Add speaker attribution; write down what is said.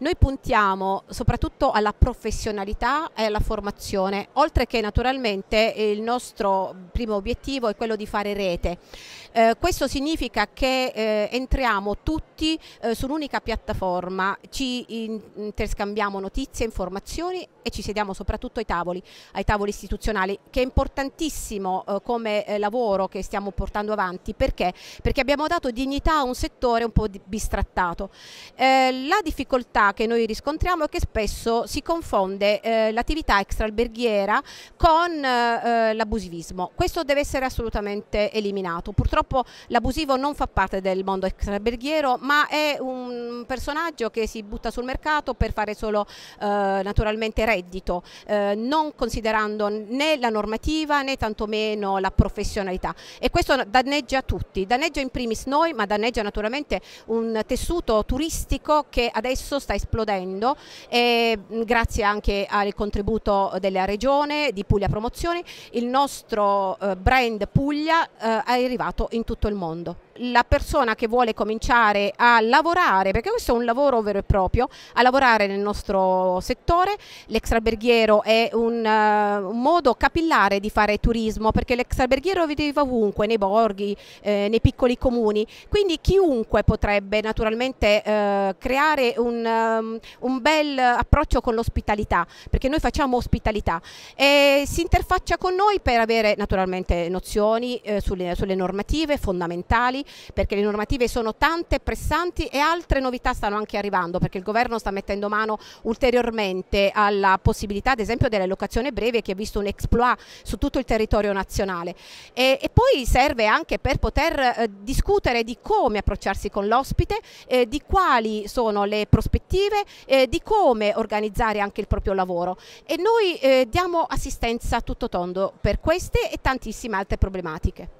Speaker 1: Noi puntiamo soprattutto alla professionalità e alla formazione, oltre che naturalmente il nostro primo obiettivo è quello di fare rete. Eh, questo significa che eh, entriamo tutti eh, su un'unica piattaforma, ci interscambiamo notizie, informazioni e ci sediamo soprattutto ai tavoli, ai tavoli istituzionali, che è importantissimo eh, come eh, lavoro che stiamo portando avanti. Perché? Perché abbiamo dato dignità a un settore un po' bistrattato. Eh, la difficoltà che noi riscontriamo è che spesso si confonde eh, l'attività extraalberghiera con eh, eh, l'abusivismo. Questo deve essere assolutamente eliminato. Purtroppo l'abusivo non fa parte del mondo extraalberghiero, ma è un personaggio che si butta sul mercato per fare solo eh, naturalmente reddito, eh, non considerando né la normativa né tantomeno la professionalità. E questo danneggia tutti, danneggia in primis noi, ma danneggia naturalmente un tessuto turistico che adesso sta esplodendo e grazie anche al contributo della regione di Puglia Promozioni il nostro eh, brand Puglia eh, è arrivato in tutto il mondo la persona che vuole cominciare a lavorare, perché questo è un lavoro vero e proprio, a lavorare nel nostro settore. L'extraberghiero è un, uh, un, modo capillare di fare turismo, perché l'extraberghiero vive ovunque, nei borghi, eh, nei piccoli comuni, quindi chiunque potrebbe naturalmente eh, creare un, um, un, bel approccio con l'ospitalità, perché noi facciamo ospitalità e si interfaccia con noi per avere naturalmente nozioni eh, sulle, sulle normative fondamentali, perché le normative sono tante, e pressanti e altre novità stanno anche arrivando perché il governo sta mettendo mano ulteriormente alla possibilità ad esempio dell'allocazione breve che ha visto un exploit su tutto il territorio nazionale e, e poi serve anche per poter eh, discutere di come approcciarsi con l'ospite, eh, di quali sono le prospettive, eh, di come organizzare anche il proprio lavoro e noi eh, diamo assistenza a tutto tondo per queste e tantissime altre problematiche.